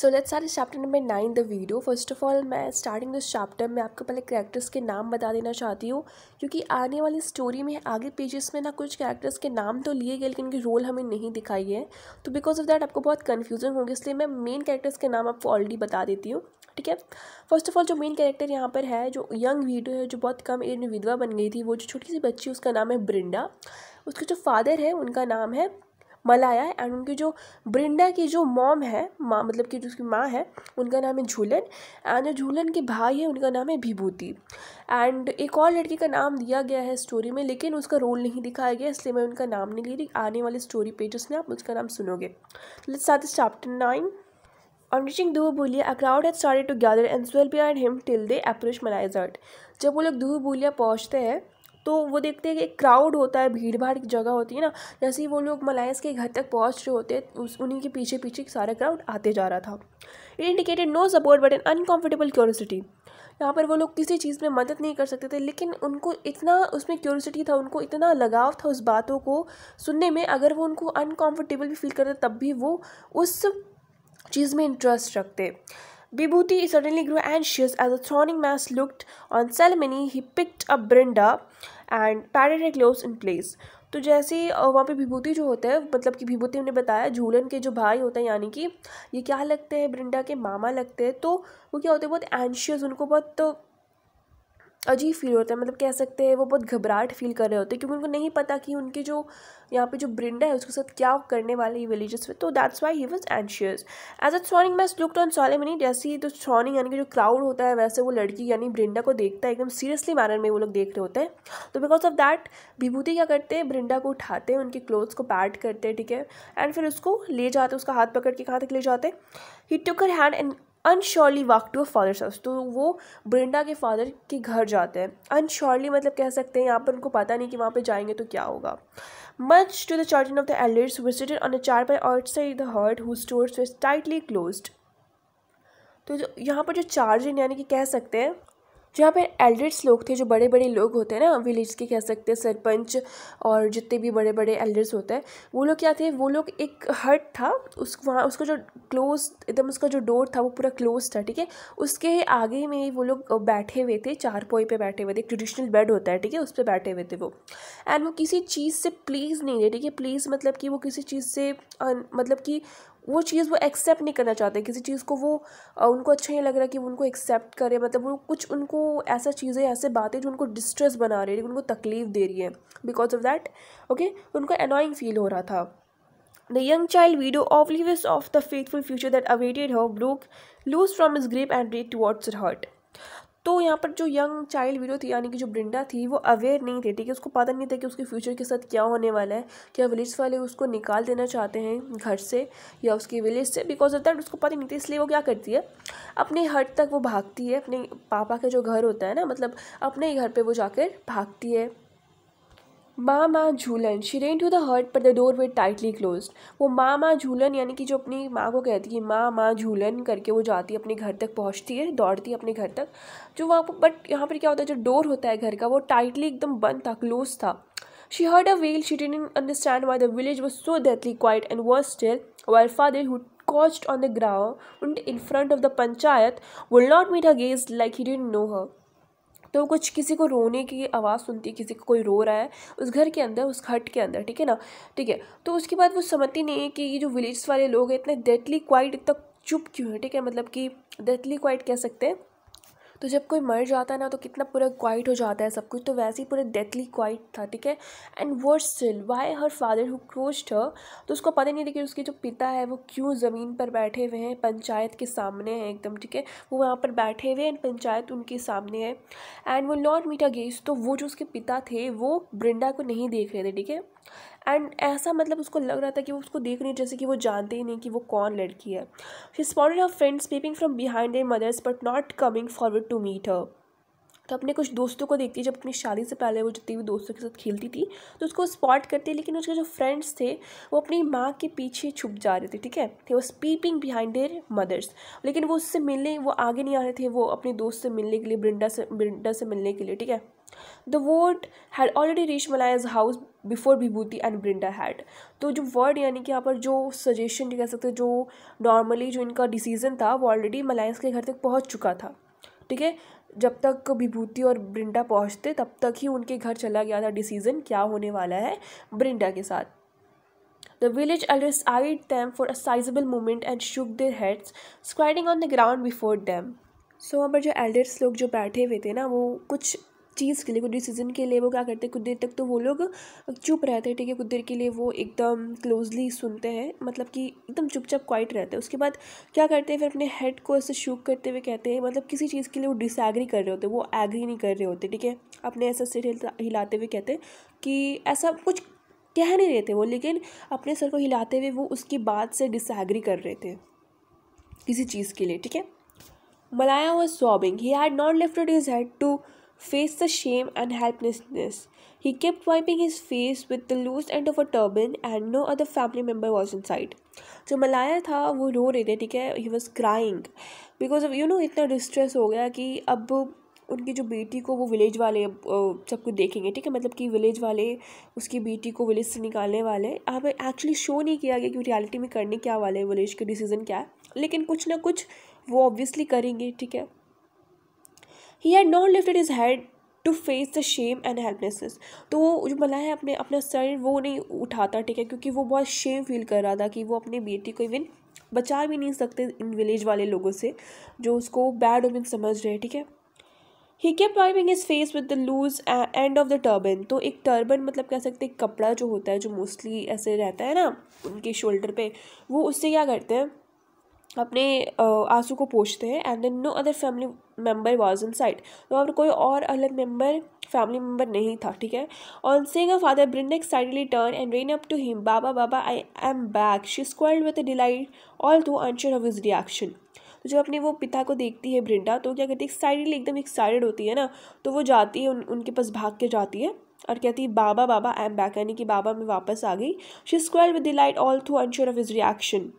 So let's start chapter number nine the video first of all मैं starting this chapter में आपको पहले characters के नाम बता देना चाहती हूँ क्योंकि आने वाली स्टोरी में आगे पेजेस में ना कुछ कैरेक्टर्स के नाम तो लिए गए लेकिन उनके रोल हमें नहीं दिखाई है तो बिकॉज ऑफ दैट आपको बहुत कन्फ्यूजन होगी इसलिए मैं मेन कैरेक्टर्स के नाम आपको ऑलरेडी बता देती हूँ ठीक है फर्स्ट ऑफ ऑल जो मेन कैरेक्टर यहाँ पर है जो यंग वीडियो है जो बहुत कम एज में विधवा बन गई थी वो जो छोटी सी बच्ची उसका नाम है ब्रिंडा उसके जो फादर है उनका नाम है मलाया है एंड उनकी जो ब्रिंडा की जो मॉम है माँ मतलब कि जो उसकी माँ है उनका नाम है झूलन एंड जो झूलन के भाई है उनका नाम है विभूति एंड एक और लड़की का नाम दिया गया है स्टोरी में लेकिन उसका रोल नहीं दिखाया गया इसलिए मैं उनका नाम नहीं ले रही आने वाले स्टोरी पेजेस में आप उसका नाम सुनोगे साथ इस chapter nine On reaching Dhuvubulia, a crowd had started to gather and swell behind him till they approach Malaizard. जब वो लोग बोलिया पहुँचते हैं तो वो देखते हैं कि एक क्राउड होता है भीड़ भाड़ की जगह होती है ना जैसे ही वो लोग मलायस के घर तक पहुँच रहे होते उस उन्हीं के पीछे पीछे सारा क्राउड आते जा रहा था it indicated no support but an uncomfortable curiosity यहाँ पर वो लोग किसी चीज़ में मदद नहीं कर सकते थे लेकिन उनको इतना उसमें क्यूरोसिटी था उनको इतना लगाव था उस बातों को सुनने में अगर वो उनको अनकम्फर्टेबल भी फील करते तब भी वो उस चीज़ में इंटरेस्ट रखते Bibhuti suddenly grew anxious as the thorny mass looked on Salmini. He picked up Brenda and patted her clothes in place. तो जैसे वहाँ पे विभूति जो होते हैं मतलब कि विभूति ने बताया झूलन के जो भाई होते हैं यानी कि ये क्या लगते हैं ब्रिंडा के मामा लगते हैं तो वो क्या होते हैं बहुत एंशियस उनको बहुत तो अजीब फील होता है मतलब कह सकते हैं वो बहुत घबराहट फील कर रहे होते हैं क्योंकि उनको नहीं पता कि उनके जो यहाँ पे जो ब्रिंडा है उसके साथ क्या करने वाले ये विलेजेस में तो that's why he was anxious as at sawning mass look on solemnly जैसे ही तो सॉनिंग यानी कि जो क्राउड होता है वैसे वो लड़की यानी ब्रिंडा को देखता है एकदम सीरियसली मैनर में वो लोग देख रहे होते हैं तो बिकॉज ऑफ दैट विभूति क्या करते हैं ब्रिंडा को उठाते हैं उनके क्लोथ्स को पैड करते हैं ठीक है एंड फिर उसको ले जाते उसका हाथ पकड़ के कहाँ तक ले जाते he took her hand and unsurely walk to a father house तो वो ब्रिंडा के फादर के घर जाते हैं अनश्योरली मतलब कह सकते हैं यहाँ पर उनको पता नहीं कि वहाँ पे जाएंगे तो क्या होगा Much to the chagrin of the elders who were seated on a chair by outside the hut whose doors were tightly closed. तो यहाँ पर जो चार्जिन यानी कि कह सकते हैं जहाँ पे एल्डर्स लोग थे जो बड़े बड़े लोग होते हैं ना विलेज के कह सकते हैं सरपंच और जितने भी बड़े बड़े एल्डर्स होते हैं वो लोग क्या थे वो लोग एक हट था उस वहाँ उसका जो क्लोज एकदम उसका जो डोर था वो पूरा क्लोज था ठीक है उसके आगे में वो लोग बैठे हुए थे चार पोई पे बैठे हुए थे एक ट्रेडिशनल बेड होता है ठीक है उस पर बैठे हुए थे वो एंड वो किसी चीज़ से प्लीज़ नहीं थे ठीक है प्लीज़ मतलब कि वो किसी चीज़ से मतलब कि वो चीज़ वो एक्सेप्ट नहीं करना चाहते किसी चीज़ को वो उनको अच्छा नहीं लग रहा कि वो उनको एक्सेप्ट करे मतलब वो कुछ उनको ऐसा चीज़ें ऐसे बातें जो उनको डिस्ट्रेस बना रही है उनको तकलीफ दे रही है बिकॉज ऑफ दैट ओके उनको अनोइंग फील हो रहा था the young child video of of of the faithful future that awaited broke broke lose his is grape and towards her hurt तो यहाँ पर जो यंग चाइल्ड वीडियो थी यानी कि जो ब्रिंडा थी वो अवेयर नहीं थी ठीक है उसको पता नहीं था कि उसके फ्यूचर के साथ क्या होने वाला है क्या विलेज वाले उसको निकाल देना चाहते हैं घर से या उसके विलेज से बिकॉज ऑफ दैट उसको पता नहीं था इसलिए वो क्या करती है अपने हट तक वो भागती है अपने पापा के जो घर होता है ना मतलब अपने ही घर पर वो जाकर भागती है माँ माँ Jhulan she ran to the hut पर the door way tightly close वो माँ माँ झूलन यानी कि जो अपनी माँ को कहती है माँ माँ झूलन करके वो जाती है अपने घर तक पहुँचती है दौड़ती है अपने घर तक जो वहाँ पर बट यहाँ पर क्या होता है जो डोर होता है घर का वो टाइटली एकदम बंद था क्लोज था she heard a wail she didn't understand why the village was so deathly quiet and worse still वर्फा दिल who caused on the ground in front of the panchayat would not meet a gaze like he didn't know हर तो कुछ किसी को रोने की आवाज़ सुनती है किसी को कोई रो रहा है उस घर के अंदर उस हट के अंदर ठीक है ना ठीक है तो उसके बाद वो समझती नहीं है कि ये जो विलेज वाले लोग हैं इतने डेथली क्वाइट इतना चुप क्यों है ठीक है मतलब कि डेथली क्वाइट कह सकते हैं तो जब कोई मर जाता है ना तो कितना पूरा क्वाइट हो जाता है सब कुछ तो वैसे ही पूरा डेथली क्वाइट था ठीक है एंड वो still why her father who crossed her तो उसको पता नहीं था कि उसके जो पिता है वो क्यों ज़मीन पर बैठे हुए हैं पंचायत के सामने हैं एकदम ठीक है वो वहाँ पर बैठे हुए एंड पंचायत उनके सामने है एंड वो लॉर्ड मीटा गेस तो वो जो उसके पिता थे वो ब्रिंडा को नहीं देख रहे थे ठीक है एंड ऐसा मतलब उसको लग रहा था कि वो उसको देख रही जैसे कि वो जानते ही नहीं कि वो कौन लड़की है she spotted her friends peeping from behind their mothers but not coming forward to meet her तो अपने कुछ दोस्तों को देखती है जब अपनी शादी से पहले वो जितनी भी दोस्तों के साथ खेलती थी तो उसको स्पॉट है लेकिन उसके जो फ्रेंड्स थे वो अपनी माँ के पीछे छुप जा रहे थे ठीक है थे वो स्पीपिंग बिहाइंड देयर मदर्स लेकिन वो उससे मिलने वो आगे नहीं आ रहे थे वो अपने दोस्त से मिलने के लिए ब्रिंडा से ब्रिंडा से मिलने के लिए ठीक है the word had already reach Malaya's house before Vibhuti and Brinda had तो जो वर्ड यानी कि यहाँ पर जो सजेशन कह सकते जो नॉर्मली जो इनका डिसीजन था वो ऑलरेडी मलायंस के घर तक पहुँच चुका था ठीक है जब तक विभूति और ब्रिंडा पहुँचते तब तक ही उनके घर चला गया था डिसीजन क्या होने वाला है ब्रिंडा के साथ the village elders eyed them for a sizeable movement and shook their heads squatting on the ground before them so वहाँ पर जो एल्डर्स लोग जो बैठे हुए थे ना वो कुछ चीज़ के लिए कुछ डिसीजन के लिए वो क्या करते हैं कुछ देर तक तो वो लोग चुप रहते हैं ठीक है कुछ देर के लिए वो एकदम क्लोजली सुनते हैं मतलब कि एकदम चुपचाप क्वाइट रहते हैं उसके बाद क्या करते हैं फिर अपने हेड को ऐसे शूक करते हुए कहते हैं मतलब किसी चीज़ के लिए वो डिसएग्री कर रहे होते वो एग्री नहीं कर रहे होते ठीक है अपने ऐसा सिर हिलाते हुए कहते हैं कि ऐसा कुछ कह नहीं रहे थे वो लेकिन अपने सर को हिलाते हुए वो उसकी बात से डिसएग्री कर रहे थे किसी चीज़ के लिए ठीक है Malaya was sobbing he had not lifted his head to faced the shame and helplessness. He kept wiping his face with the loose end of a turban and no other family member was inside. जो मलाया था वो रो रहे थे ठीक है he was crying because you know इतना distress हो गया कि अब उनकी जो बेटी को वो विलेज वाले सबको देखेंगे ठीक है मतलब कि विलेज वाले उसकी बेटी को विलेज से निकालने वाले अब एक्चुअली शो नहीं किया गया कि रियलिटी में करने क्या वाले विलेज के डिसीज़न क्या है लेकिन कुछ ना कुछ वो ऑब्वियसली करेंगे ठीक है he had not lifted his head to face the shame and helplessness तो वो जो मल्ला है अपने अपना सर वो नहीं उठाता ठीक है क्योंकि वो बहुत शेम फील कर रहा था कि वो अपनी बेटी को इवन बचा भी नहीं सकते इन विलेज वाले लोगों से जो उसको बैड ओमिन समझ रहे हैं ठीक है he kept wiping his face with the loose end of the turban तो एक टर्बन मतलब कह सकते हैं कपड़ा जो होता है जो मोस्टली ऐसे रहता है ना उनके शोल्डर पे वो उससे क्या करते हैं अपने आंसू को पोछते हैं and then no other family member was inside वहाँ पर कोई और अलग मेम्बर फैमिली मेम्बर नहीं था ठीक है on seeing a father Brinda excitedly turn and ran up to him baba baba I am back she squealed with delight all too unsure of his reaction तो जब अपने वो पिता को देखती है ब्रिंडा तो क्या कहती है एक्साइटेडली एकदम एक्साइटेड होती है ना तो वो जाती है उन, उनके पास भाग के जाती है और कहती है बाबा बाबा आई एम बैक यानी कि बाबा मैं वापस आ गई she squealed with delight all through unsure of his reaction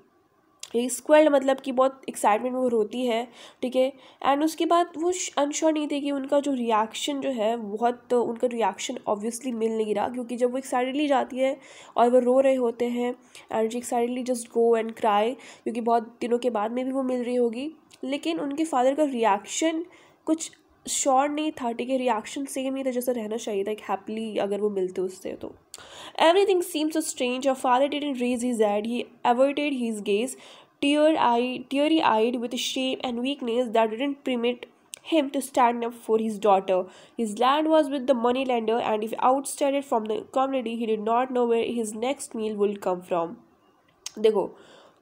squealed मतलब कि बहुत एक्साइटमेंट वो रोती है ठीक है एंड उसके बाद वो अनश्योर नहीं थे कि उनका जो रिएक्शन जो है बहुत तो उनका रिएक्शन ऑब्वियसली मिल नहीं रहा क्योंकि जब वो एक्साइटेडली जाती है और वो रो रहे होते हैं एंड जी excitedly just go and cry क्योंकि बहुत दिनों के बाद में भी वो मिल रही होगी लेकिन उनके फादर का रिएक्शन कुछ श्योर नहीं था ठीक है रिएक्शन सेम ही था जैसा रहना चाहिए था एक हैप्पली अगर वो मिलते उससे तो एवरी थिंग सीम्स स्ट्रेंज और फादर इन रेज इज एड he avoided his gaze tear-eyed, teary-eyed with shame and weakness that didn't permit him to stand up for his daughter. His land was with the moneylender, and if outstated from the community, he did not know where his next meal would come from. देखो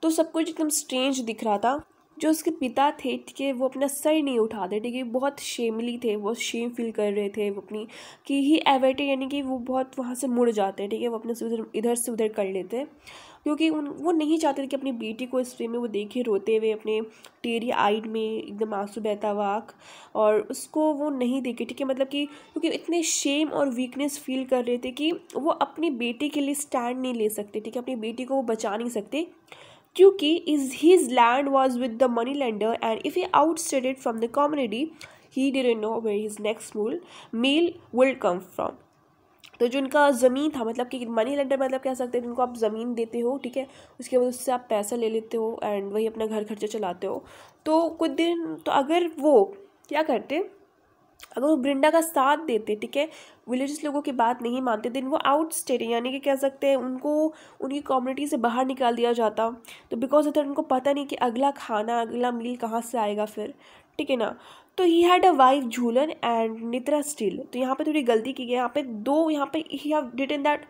तो सब कुछ एकदम strange दिख रहा था जो उसके पिता थे ठीक है वो अपना सर नहीं उठाते ठीक है बहुत शेमली थे वो शेम फील कर रहे थे वो अपनी कि ही एवेटे यानी कि वो बहुत वहाँ से मुड़ जाते हैं ठीक है वो अपने उधर इधर से उधर कर लेते हैं क्योंकि उन वो नहीं चाहते थे कि अपनी बेटी को इस वे में वो देखे रोते हुए अपने टेरी आइड में एकदम आंसू बहता हुआ आँख और उसको वो नहीं देखे ठीक है मतलब कि क्योंकि इतने शेम और वीकनेस फील कर रहे थे कि वो अपनी बेटी के लिए स्टैंड नहीं ले सकते ठीक है अपनी बेटी को वो बचा नहीं सकते क्योंकि his his land was with the money lender and if he ousted from the community he did know where his next meal meal will come from तो जो उनका ज़मीन था मतलब कि मनी लेंडर मतलब कह सकते हैं जिनको आप ज़मीन देते हो ठीक है उसके बाद उससे आप पैसा ले लेते हो एंड वही अपना घर खर्चा चलाते हो तो कुछ दिन तो अगर वो क्या करते अगर वो ब्रिंडा का साथ देते ठीक है विलेजस लोगों की बात नहीं मानते दिन वो आउट स्टेट यानी कि कह सकते हैं उनको उनकी कम्युनिटी से बाहर निकाल दिया जाता तो बिकॉज ऑफ दैट उनको पता नहीं कि अगला खाना अगला मील कहाँ से आएगा फिर ठीक है ना तो he had a wife Jhulan and Nitra still तो यहाँ पे थोड़ी गलती की गई यहाँ पे दो यहाँ पर ही हैव रिटन दैट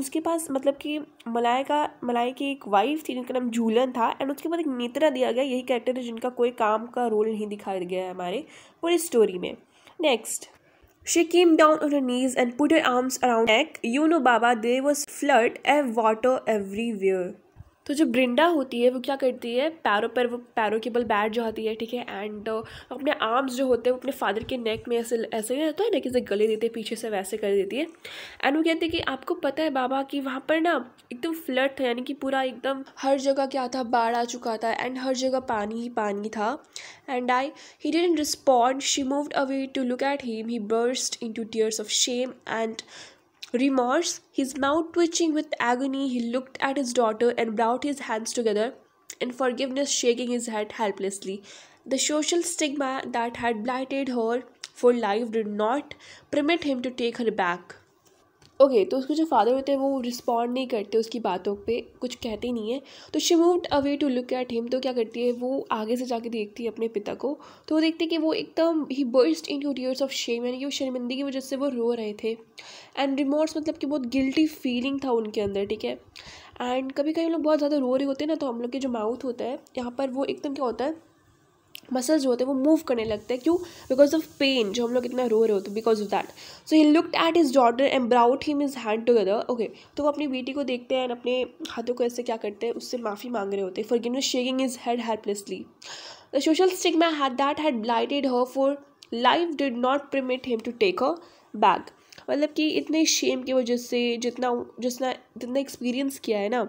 उसके पास मतलब कि मलाय का मलाय की एक वाइफ थी जिनका नाम झूलन था एंड उसके बाद एक नित्रा दिया गया यही कैरेक्टर है जिनका कोई काम का रोल नहीं दिखाया गया है हमारे पूरी स्टोरी में Next, she came down on her knees and put her arms around her neck. You know, Baba, there was flood and water everywhere. तो जो ब्रिंडा होती है वो क्या करती है पैरों पर वो पैरों के बल बैठ जाती है ठीक है एंड uh, अपने आर्म्स जो होते हैं वो अपने फादर के नेक में ऐसे ऐसे रहता है ना कि जैसे गले देते हैं पीछे से वैसे कर देती है एंड वो कहते हैं कि आपको पता है बाबा कि वहाँ पर ना एकदम फ्लड था यानी कि पूरा एकदम हर जगह क्या था बाढ़ आ चुका था एंड हर जगह पानी ही पानी था and I he didn't respond she moved away to look at him he burst into tears of shame and Remorse, his mouth twitching with agony, he looked at his daughter and brought his hands together in forgiveness, shaking his head helplessly. The social stigma that had blighted her for life did not permit him to take her back. Okay okay, तो उसके जो father होते हैं वो respond नहीं करते उसकी बातों पे कुछ कहते नहीं है तो she moved away to look at him तो क्या करती है वो आगे से जाके देखती है अपने पिता को तो वो देखती है कि वो एकदम ही burst into tears of shame यानी कि वो शर्मिंदगी की वजह से वो रो रहे थे एंड रिमोर्स मतलब कि बहुत गिल्टी फीलिंग था उनके अंदर ठीक है एंड कभी कभी लोग बहुत ज़्यादा रो रहे होते हैं ना तो हम लोग के जो माउथ होता है यहाँ पर वो एकदम क्या होता है मसल्स जो होते हैं वो मूव करने लगते हैं क्यों बिकॉज ऑफ पेन जो हम लोग इतना रो रहे होते हैं because of that so he looked at his daughter and brought him his hand together okay तो वो अपनी बेटी को देखते हैं अपने हाथों को ऐसे क्या करते हैं उससे माफ़ी मांग रहे होते हैं forgiven shaking his head helplessly the social my had that had blighted her for life did not permit him to take her back मतलब कि इतने शेम की वजह से जितना जितना जितना एक्सपीरियंस किया है ना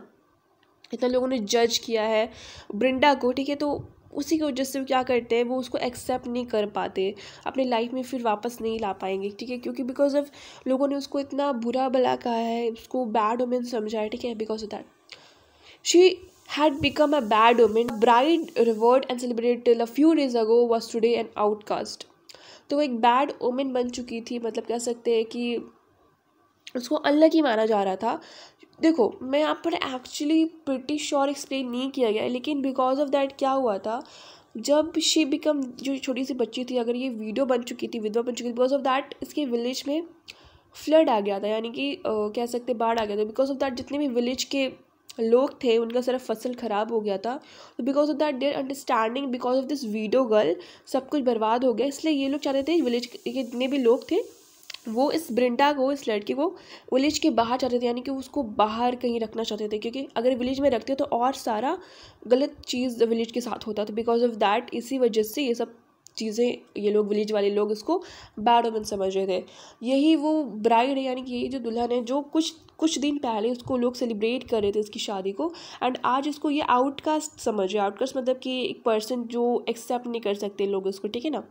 इतना लोगों ने जज किया है ब्रिंडा को ठीक है तो उसी की वजह से क्या करते हैं वो उसको एक्सेप्ट नहीं कर पाते अपने लाइफ में फिर वापस नहीं ला पाएंगे ठीक है क्योंकि बिकॉज ऑफ लोगों ने उसको इतना बुरा भला कहा है उसको बैड वुमेन समझा है ठीक है because of that she had become a bad woman, bride revered and celebrated a few days ago was today an outcast तो वो एक बैड ओमेन बन चुकी थी मतलब कह सकते हैं कि उसको अनलकी माना जा रहा था देखो मैं यहाँ पर एक्चुअली ब्रिटिश श्योर एक्सप्लेन नहीं किया गया लेकिन बिकॉज ऑफ दैट क्या हुआ था जब शी बिकम जो छोटी सी बच्ची थी अगर ये वीडियो बन चुकी थी विधवा बन चुकी थी बिकॉज ऑफ दैट इसके विलेज में फ्लड आ गया था यानी कि uh, कह सकते बाढ़ आ गया था बिकॉज ऑफ दैट जितने भी विलेज के लोग थे उनका सारा फसल ख़राब हो गया था तो because of that their understanding because of this widow girl सब कुछ बर्बाद हो गया इसलिए ये लोग चाहते थे विलेज के जितने भी लोग थे वो इस ब्रिंडा को इस लड़की को विलेज के बाहर चाहते थे यानी कि उसको बाहर कहीं रखना चाहते थे क्योंकि अगर विलेज में रखते तो और सारा गलत चीज़ विलेज के साथ होता था बिकॉज ऑफ दैट इसी वजह से ये सब चीज़ें ये लोग विलेज वाले लोग इसको बैड ओमन समझ रहे थे यही वो ब्राइड है यानी कि ये जो दुल्हन है जो कुछ कुछ दिन पहले उसको लोग सेलिब्रेट कर रहे थे उसकी शादी को एंड आज उसको ये आउटकास्ट समझ रहे आउटकास्ट मतलब कि एक पर्सन जो एक्सेप्ट नहीं कर सकते लोग उसको ठीक है ना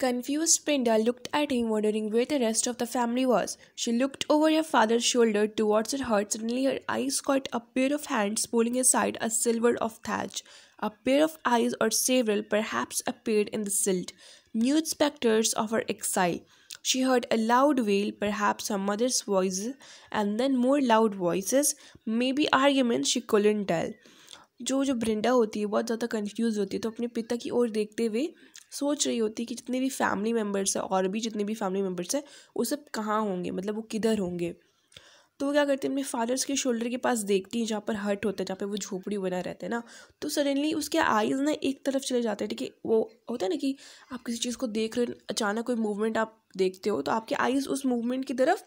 confused Brinda looked at him wondering where the rest of the family was she looked over her father shoulder towards it hut suddenly her eyes caught a pair of hands pulling aside a sliver of thatch a pair of eyes or several perhaps a pair in the silent mute spectators of her exile She heard a loud wail, perhaps her mother's voice, and then more loud voices, maybe arguments she couldn't tell. जो जो ब्रिंडा होती है बहुत ज़्यादा confuse होती है तो अपने पिता की ओर देखते हुए सोच रही होती है कि जितने भी फैमिली मेम्बर्स हैं और भी जितने भी फैमिली मेम्बर्स हैं वो सब कहाँ होंगे मतलब वो किधर होंगे तो वो क्या करती है अपने फादर्स के शोल्डर के पास देखती है जहाँ पर हर्ट होता है जहाँ पर वो झोपड़ी बना रहता है ना तो सडनली उसके आइज़ ना एक तरफ चले जाते हैं ठीक है वो होता है ना कि आप किसी चीज़ को देख रहे हो अचानक कोई मूवमेंट आप देखते हो तो आपके आइज़ उस मूवमेंट की तरफ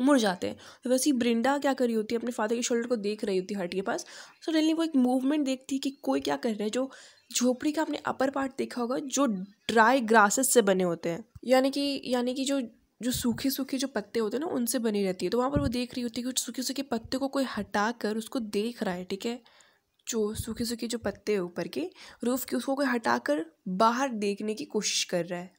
मुड़ जाते हैं तो वैसे ही ब्रिंडा क्या कर रही होती है अपने फादर के शोल्डर को देख रही होती है हट के पास सो सडनली वो एक मूवमेंट देखती है कि कोई क्या कर रहा है जो झोपड़ी का अपने अपर पार्ट देखा होगा जो ड्राई ग्रासेस से बने होते हैं यानी कि यानी कि जो जो सूखे सूखे जो पत्ते होते हैं ना उनसे बनी रहती है तो वहाँ पर वो देख रही होती है कि सूखे सूखे पत्ते को कोई हटा कर उसको देख रहा है ठीक है जो सूखे सूखे जो पत्ते हैं ऊपर के रूफ के उसको कोई हटा कर बाहर देखने की कोशिश कर रहा है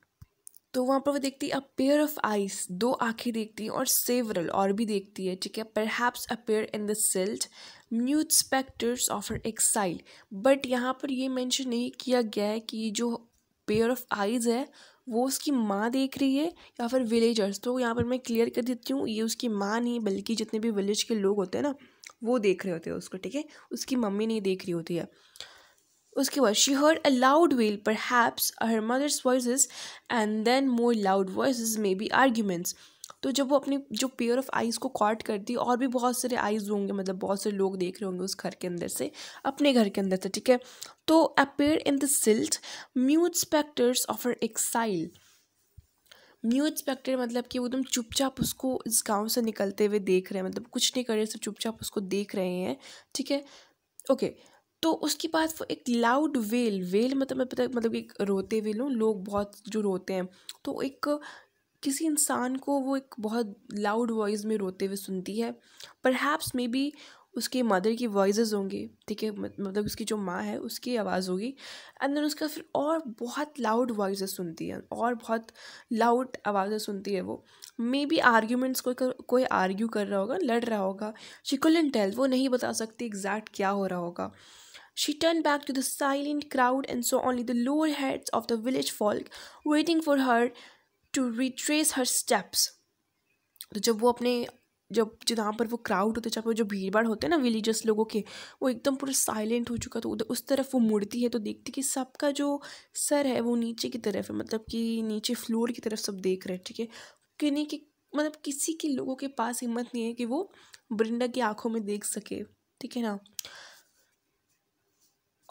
तो वहाँ पर वो देखती है अ पेयर ऑफ आइस दो आँखें देखती हैं और सेवरल और भी देखती है ठीक है perhaps a pair in the silent mute spectators of her exile but यहाँ पर ये मेंशन नहीं किया गया है कि जो पेयर ऑफ आइज है वो उसकी माँ देख रही है या फिर विलेजर्स तो यहाँ पर मैं क्लियर कर देती हूँ ये उसकी माँ नहीं बल्कि जितने भी विलेज के लोग होते हैं ना वो देख रहे होते हैं उसको ठीक है उसकी मम्मी नहीं देख रही होती है उसके बाद she heard a loud wail perhaps her mother's voice and then more loud voice maybe arguments तो जब वो अपनी जो पेयर ऑफ आइज़ को कॉट करती है और भी बहुत सारे आइज़ होंगे मतलब बहुत से लोग देख रहे होंगे उस घर के अंदर से अपने घर के अंदर से ठीक है तो a pair in the silent mute spectators of her exile mute spectator मतलब कि वो एकदम चुपचाप उसको इस गांव से निकलते हुए देख रहे हैं मतलब कुछ नहीं कर रहे सिर्फ चुपचाप उसको देख रहे हैं ठीक है ओके तो उसके बाद वो एक लाउड वेल वेल मतलब मैं पता मतलब एक रोते हुए लूँ लोग बहुत जो रोते हैं तो एक किसी इंसान को वो एक बहुत लाउड वॉइस में रोते हुए सुनती है पर हैप्स मे बी उसके मदर की वॉइज होंगी ठीक है मतलब उसकी जो माँ है उसकी आवाज़ होगी एंड देन उसका फिर और बहुत लाउड वॉइस सुनती है और बहुत लाउड आवाज़ें सुनती है वो मे बी आर्ग्यूमेंट्स कोई कोई आर्ग्यू कर रहा होगा लड़ रहा होगा शी कुलन टेल वो नहीं बता सकती एग्जैक्ट क्या हो रहा होगा She turned back to the silent crowd and saw only the lower heads of the village folk waiting for her to retrace her steps. तो जब वो अपने जब जहाँ पर वो क्राउड होते जहाँ पर जो भीड़ भाड़ होते हैं ना विलीजस लोगों के वो एकदम पूरा साइलेंट हो चुका तो उधर उस तरफ वो मुड़ती है तो देखती कि सबका जो सर है वो नीचे की तरफ है मतलब कि नीचे फ्लोर की तरफ सब देख रहे हैं ठीक है किन्हीं की मतलब किसी के लोगों के पास हिम्मत नहीं है कि वो ब्रिंडा की आंखों में देख सके ठीक है ना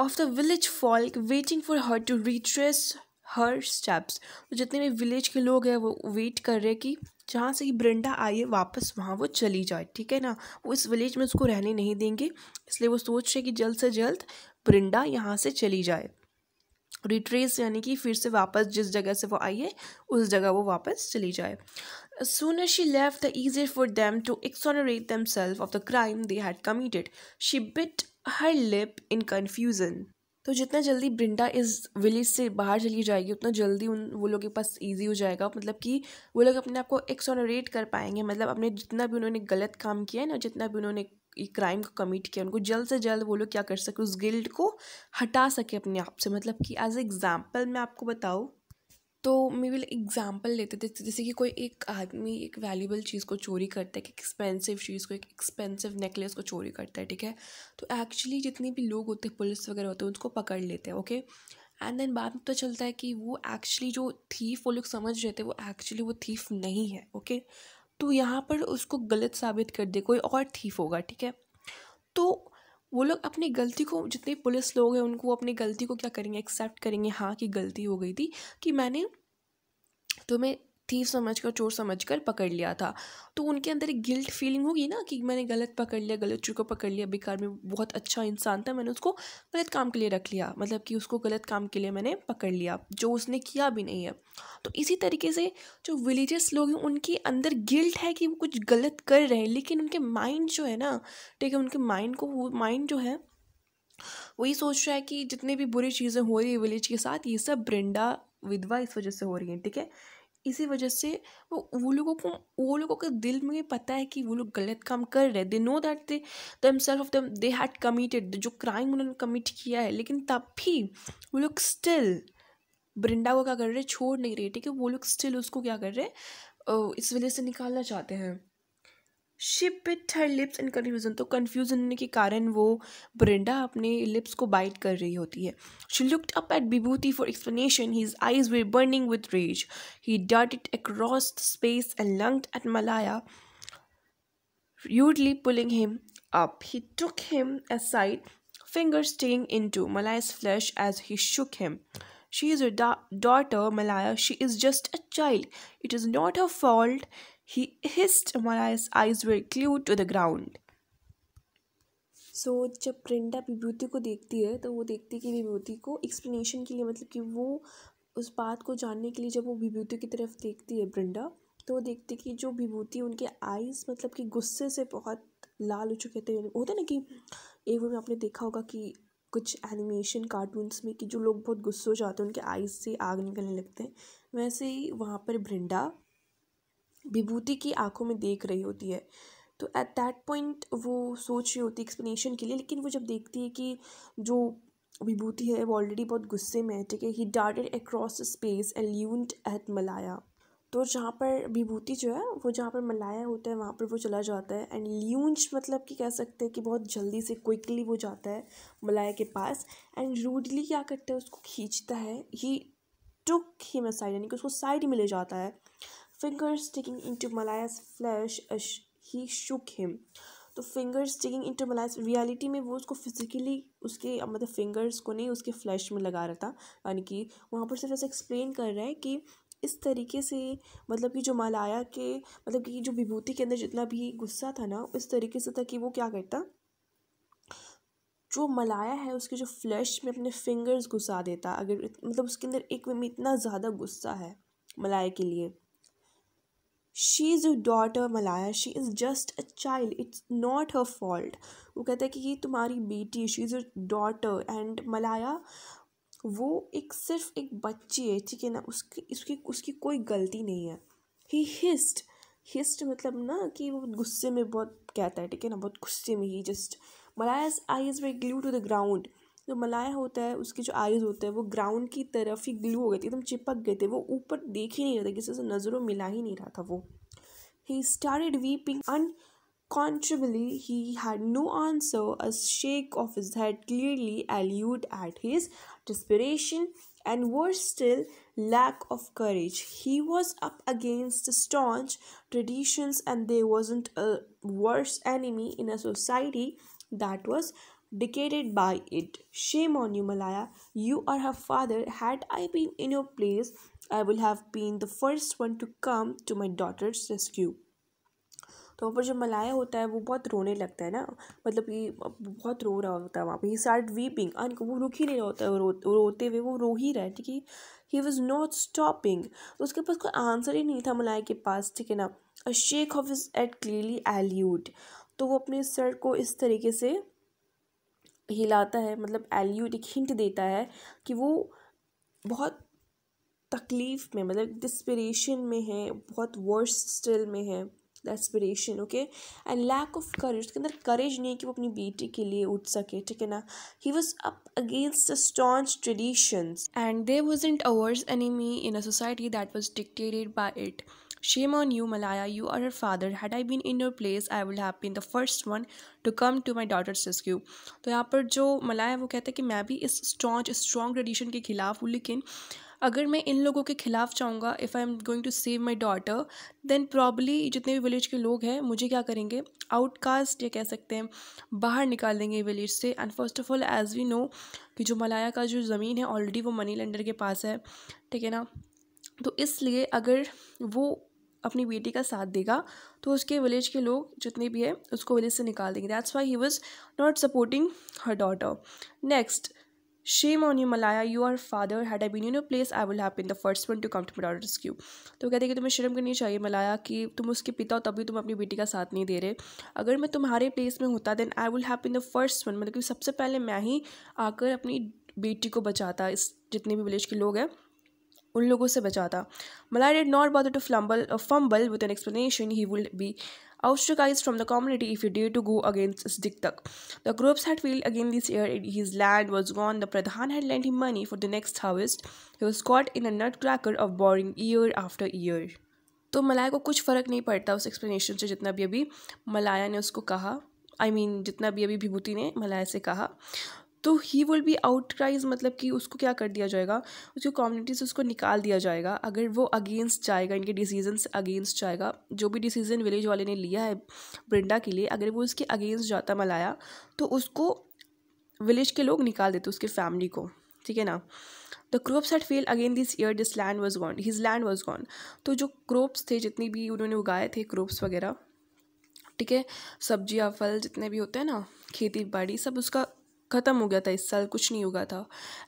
of the village folk waiting for her to retrace her steps तो जितने भी विलेज के लोग हैं वो वेट कर रहे हैं कि जहाँ से ब्रेंडा आई है वापस वहाँ वो चली जाए ठीक है ना वो इस विलेज में उसको रहने नहीं देंगे इसलिए वो सोच रहे कि जल्द से जल्द ब्रिंडा यहाँ से चली जाए रिट्रेस यानी कि फिर से वापस जिस जगह से वो आई है उस जगह वो वापस चली जाए sooner she left the easy for them to exonerate themselves of the crime they had committed she bit her lip in confusion तो जितना जल्दी ब्रिंडा इस विलेज से बाहर चली जाएगी उतना जल्दी उन वो लोग के पास इजी हो जाएगा मतलब कि वो लोग अपने आप को एक्सोनरेट कर पाएंगे मतलब अपने जितना भी उन्होंने गलत काम किया है ना जितना भी उन्होंने क्राइम को कमिट किया उनको जल्द से जल्द वो लोग क्या कर सके उस गिल्ड को हटा सके अपने आप से मतलब कि एज एग्जाम्पल मैं आपको बताऊँ तो मे बी एग्जाम्पल लेते थे जैसे कि कोई एक आदमी एक वैल्यूबल चीज़ को चोरी करता है एक एक्सपेंसिव चीज़ को एक एक्सपेंसिव नेकलेस को चोरी करता है ठीक है तो एक्चुअली जितने भी लोग होते हैं पुलिस वगैरह होते हैं उसको पकड़ लेते हैं ओके एंड देन बाद में तो चलता है कि वो एक्चुअली जो थीफ वो लोग समझ रहे थे वो एक्चुअली वो थीफ नहीं है ओके तो यहाँ पर उसको गलत साबित कर दे कोई और थीफ होगा ठीक है तो वो लोग अपनी गलती को जितने पुलिस लोग हैं उनको अपनी गलती को क्या करेंगे एक्सेप्ट करेंगे हाँ कि गलती हो गई थी कि मैंने तुम्हें थीव समझ कर चोर समझ कर पकड़ लिया था तो उनके अंदर एक गिल्ट फीलिंग होगी ना कि मैंने गलत पकड़ लिया गलत चूर को पकड़ लिया बेकार में बहुत अच्छा इंसान था मैंने उसको गलत काम के लिए रख लिया मतलब कि उसको गलत काम के लिए मैंने पकड़ लिया जो उसने किया भी नहीं है तो इसी तरीके से जो विलेजेस लोग हैं उनके अंदर गिल्ट है कि वो कुछ गलत कर रहे हैं लेकिन उनके माइंड जो है ना ठीक है उनके माइंड को माइंड जो है वही सोच रहा है कि जितने भी बुरी चीज़ें हो रही है विलेज के साथ ये सब ब्रिंडा विधवा इस वजह से हो रही हैं ठीक है इसी वजह से वो वो लोगों को वो लोगों के दिल में पता है कि वो लोग गलत काम कर रहे हैं दे नो दैट दे दम themselves of them they had committed जो क्राइम उन्होंने कमिट किया है लेकिन तब भी वो लोग स्टिल ब्रिंडा को क्या कर रहे छोड़ नहीं रहे ठीक है वो लोग स्टिल उसको क्या कर रहे इस वजह से निकालना चाहते हैं she bit her lips in confusion तो कन्फ्यूजन होने के कारण वो ब्रिंडा अपने लिप्स को बाइट कर रही होती है she looked up at Vibhuti for explanation his eyes were burning with rage he डट इट across the space and lunged at Malaya rudely pulling him up he took him aside finger staying into Malaya's flesh as he shook him she is a daughter Malaya she is just a child it is not a fault He hissed, while his eyes were glued to the ground. So so, जब प्रिंडा विभूति को देखती है तो वो देखती है कि विभूति को एक्सप्लेनेशन के लिए मतलब कि वो उस बात को जानने के लिए जब वो विभूति की तरफ देखती है ब्रिंडा तो वो देखती है कि जो विभूति उनके आईज मतलब कि गुस्से से बहुत लाल हो चुके थे होता ना कि एक बार में आपने देखा होगा कि कुछ एनिमेशन कार्टून्स में कि जो लोग बहुत गुस्से हो जाते हैं उनके आईज से आग निकलने लगते हैं वैसे ही वहाँ पर ब्रिंडा विभूति की आंखों में देख रही होती है तो एट दैट पॉइंट वो सोच रही होती है एक्सप्लेनेशन के लिए लेकिन वो जब देखती है कि जो विभूति है वो ऑलरेडी बहुत गुस्से में है ठीक है he darted across space and lunged at Malaya तो जहाँ पर विभूति जो है वो जहाँ पर मलाया होता है वहाँ पर वो चला जाता है एंड ल्यूंच मतलब कि कह सकते हैं कि बहुत जल्दी से क्विकली वो जाता है मलाया के पास एंड रूडली क्या करता है उसको खींचता है ही टुक ही मसाइड यानी कि उसको साइड में ले जाता है Fingers sticking into Malaya's flesh as he shook him. तो fingers sticking into Malaya's reality में वो उसको फिजिकली उसके मतलब फिंगर्स को नहीं उसके flesh में लगा रहा था यानी कि वहाँ पर सिर्फ ऐसे explain कर रहा है कि इस तरीके से मतलब कि जो मलाया के मतलब कि जो विभूति के अंदर जितना भी गुस्सा था ना इस तरीके से था कि वो क्या करता जो मलाया है उसके जो फ्लैश में अपने फिंगर्स घुसा देता अगर मतलब उसके अंदर एक में इतना ज़्यादा गुस्सा है मलाया के लिए she is your daughter Malaya she is just a child it's not her fault वो कहता है कि ये तुम्हारी बेटी है she is your daughter and Malaya वो एक सिर्फ एक बच्ची है ठीक है ना उसकी उसकी उसकी कोई गलती नहीं है ही हिस्ट हिस्ट मतलब ना कि वो गुस्से में बहुत कहता है ठीक है ना बहुत गुस्से में he just Malaya's eyes is were glued to the ground जो मलाया होता है उसके जो आईज होते हैं वो ग्राउंड की तरफ ही ग्लू हो गए थे एकदम चिपक गए थे वो ऊपर देख ही नहीं रहे थे किसी से नज़रों मिला ही नहीं रहा था वो he started weeping Contrarily, he had no answer. A shake of his head clearly alluded at his desperation and worse still, lack of courage. He was up against staunch traditions, and there wasn't a worse enemy in a society that was dictated by it shame on you Malaya you are her father had I been in your place I will have been the first one to come to my daughter's rescue तो वहाँ पर जो मलाया होता है वो बहुत रोने लगता है ना मतलब कि बहुत रो रहा होता है वहाँ पर ही स्टार्ट वीपिंग अन वो रुक ही नहीं रहा होता है रो रोते हुए वो रो ही रहा है ठीक है ही वॉज नॉट स्टॉपिंग तो उसके पास कोई आंसर ही नहीं था मलाया के पास ठीक है ना a shake of his head clearly eluded तो वो अपने सर को इस तरीके से हिलाता है मतलब एल्यूट एक हिंट देता है कि वो बहुत तकलीफ़ में मतलब डिस्परेशन में है बहुत वर्स स्टिल में है aspiration okay and lack of courage उसके अंदर करेज नहीं है कि वो अपनी बेटी के लिए उठ सके ठीक है ना he was up against staunch traditions and there was in ours enemy in a society that was dictated by it Shame on you, Malaya. You are her father. Had I been in your place, I would have been the first one to come to my daughter's rescue. तो यहाँ पर जो मलाया वो कहता है कि मैं भी इस स्ट्रॉन्ग स्ट्रॉन्ग ट्रेडिशन के खिलाफ हूँ लेकिन अगर मैं इन लोगों के खिलाफ जाऊँगा if I am going to save my daughter then probably जितने भी विलेज के लोग हैं मुझे क्या करेंगे आउटकास्ट या कह सकते हैं बाहर निकाल देंगे विलेज से and first of all as we know कि जो मलाया का जो ज़मीन है ऑलरेडी वो मनी लेंडर के पास है ठीक है ना तो इसलिए अगर वो अपनी बेटी का साथ देगा तो उसके विलेज के लोग जितने भी है उसको विलेज से निकाल देंगे that's why he was not supporting her daughter next shame on you Malaya you are father had I been you your place I will have in the first one to come to my daughter rescue तो कहते हैं कि तुम्हें शर्म करनी चाहिए मलाया कि तुम उसके पिता हो तभी तुम अपनी बेटी का साथ नहीं दे रहे अगर मैं तुम्हारे प्लेस में होता then I will have in the first one मतलब कि सबसे पहले मैं ही आकर अपनी बेटी को बचाता इस जितने भी विलेज के लोग हैं उन लोगों से बचाता Malaya did not bother to fumble fumble with an explanation he would be ostracized from the community if you dare to go against this diktat the crops had fail again this year his land was gone the pradhan had lent him money for the next harvest he was caught in a nutcracker of borrowing year after year तो मलाया को कुछ फ़र्क नहीं पड़ता उस explanation से जितना भी अभी मलाया ने उसको कहा आई I मीन mean, जितना भी अभी विभूति ने मलाया से कहा तो ही विल बी आउटक्राइज मतलब कि उसको क्या कर दिया जाएगा उसकी कम्युनिटी से उसको निकाल दिया जाएगा अगर वो अगेंस्ट जाएगा इनके डिसीजन अगेंस्ट जाएगा जो भी डिसीजन विलेज वाले ने लिया है ब्रिंडा के लिए अगर वो उसके अगेंस्ट जाता मलाया तो उसको विलेज के लोग निकाल देते उसके फैमिली को ठीक है ना the crops had fail again this year this land was gone his land was gone तो जो क्रोप्स थे जितनी भी उन्होंने उगाए थे क्रोप्स वगैरह ठीक है सब्जियाँ फल जितने भी होते हैं ना खेती बाड़ी सब उसका ख़त्म हो गया था इस साल कुछ नहीं होगा था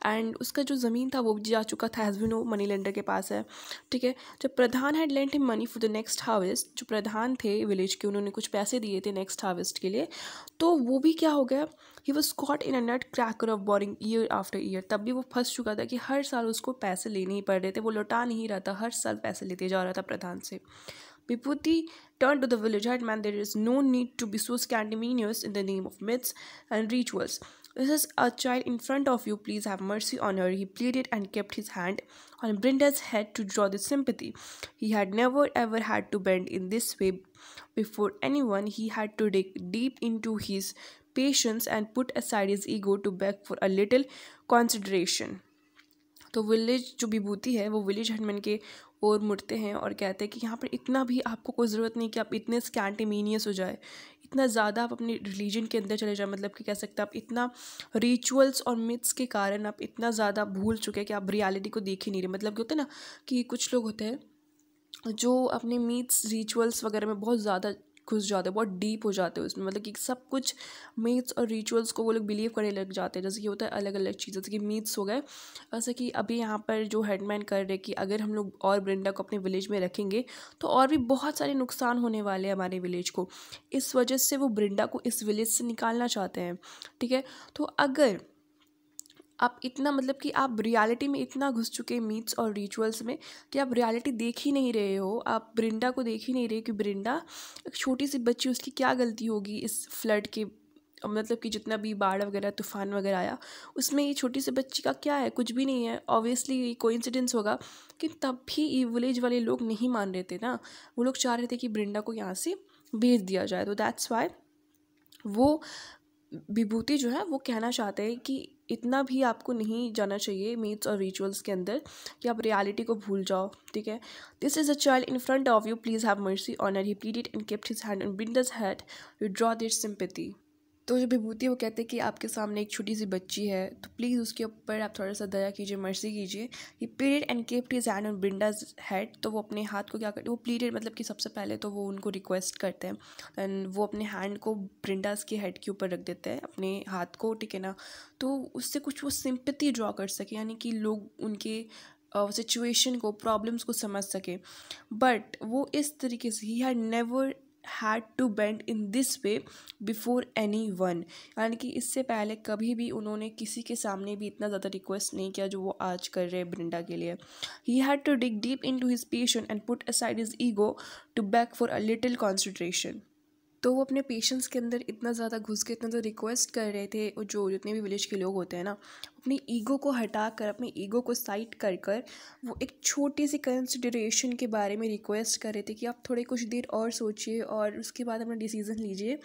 एंड उसका जो ज़मीन था वो भी जा चुका था एज नो मनी लेंडर के पास है ठीक है जब pradhan had lent him money for the next harvest जो प्रधान थे विलेज के उन्होंने कुछ पैसे दिए थे नेक्स्ट हार्वेस्ट के लिए तो वो भी क्या हो गया he was caught in a nutcracker of borrowing year after year तब भी वो फंस चुका था कि हर साल उसको पैसे लेने ही पड़ रहे थे वो लौटा नहीं रहा था हर साल पैसे लेते जा रहा था प्रधान से turn to the village headman there is no need to be so sanctimonious in the name of myths and rituals This is a child in front of you. Please have mercy on her. He pleaded and kept his hand on Brenda's head to draw the sympathy. He had never ever had to bend in this way before anyone. He had to dig deep into his patience and put aside his ego to beg for a little consideration. तो village जो विभूति है वो village headman के ओर मुड़ते हैं और कहते हैं कि यहाँ पर इतना भी आपको कोई ज़रूरत नहीं कि आप इतने स्कैंटिमीनियस हो जाए इतना ज़्यादा आप अपनी रिलीजन के अंदर चले जाए मतलब कि कह सकते हैं आप इतना रिचुअल्स और मिथ्स के कारण आप इतना ज़्यादा भूल चुके हैं कि आप रियलिटी को देख ही नहीं रहे मतलब कि होता है ना कि कुछ लोग होते हैं जो अपने मीट्स रिचुअल्स वगैरह में बहुत ज़्यादा घुस जाते हैं बहुत डीप हो जाते हैं उसमें मतलब कि सब कुछ मीथ्स और रिचुअल्स को वो लोग बिलीव करने लग जाते हैं जैसे कि होता है अलग अलग चीज़ जैसे कि मीथ्स हो गए जैसे कि अभी यहाँ पर जो हेडमैन कर रहे कि अगर हम लोग और ब्रिंडा को अपने विलेज में रखेंगे तो और भी बहुत सारे नुकसान होने वाले हैं हमारे विलेज को इस वजह से वो ब्रिंडा को इस विलेज से निकालना चाहते हैं ठीक है तो अगर आप इतना मतलब कि आप रियलिटी में इतना घुस चुके हैं मीट्स और रिचुअल्स में कि आप रियलिटी देख ही नहीं रहे हो आप ब्रिंडा को देख ही नहीं रहे कि ब्रिंडा एक छोटी सी बच्ची उसकी क्या गलती होगी इस फ्लड के मतलब कि जितना भी बाढ़ वगैरह तूफान वगैरह आया उसमें ये छोटी सी बच्ची का क्या है कुछ भी नहीं है ऑब्वियसली ये कोइंसिडेंस होगा कि तब भी ये विलेज वाले लोग नहीं मान रहे थे ना वो लोग चाह रहे थे कि ब्रिंडा को यहाँ से भेज दिया जाए तो दैट्स वाई वो विभूति जो है वो कहना चाहते हैं कि इतना भी आपको नहीं जाना चाहिए मीथ्स और रिचुअल्स के अंदर कि आप रियलिटी को भूल जाओ ठीक है this is a child in front of you please have mercy on her he it and kept his hand and bent head you drew the sympathy तो जो विभूति वो कहते हैं कि आपके सामने एक छोटी सी बच्ची है तो प्लीज़ उसके ऊपर आप थोड़ा सा दया कीजिए मर्सी कीजिए ये period and kept his hand on Brinda's head तो वो अपने हाथ को क्या करते वो पीरियड मतलब कि सबसे पहले तो वो उनको रिक्वेस्ट करते हैं एंड वो अपने हैंड को ब्रिंडाज के हेड के ऊपर रख देते हैं अपने हाथ को ठीक है ना तो उससे कुछ वो सिंपति ड्रॉ कर सके यानी कि लोग उनके सिचुएशन uh, को प्रॉब्लम्स को समझ सके बट वो इस तरीके से he had never had to bend in this way before anyone यानी कि इससे पहले कभी भी उन्होंने किसी के सामने भी इतना ज़्यादा रिक्वेस्ट नहीं किया जो वो आज कर रहे हैं ब्रिंडा के लिए he had to dig deep into his passion and put aside his ego to beg for a little consideration तो वो अपने पेशेंट्स के अंदर इतना ज़्यादा घुस के इतना ज़्यादा रिक्वेस्ट कर रहे थे और जो जितने भी विलेज के लोग होते हैं ना अपनी ईगो को हटा कर अपने ईगो को साइड कर कर वो एक छोटी सी कंसिडरेशन के बारे में रिक्वेस्ट कर रहे थे कि आप थोड़े कुछ देर और सोचिए और उसके बाद अपना डिसीज़न लीजिए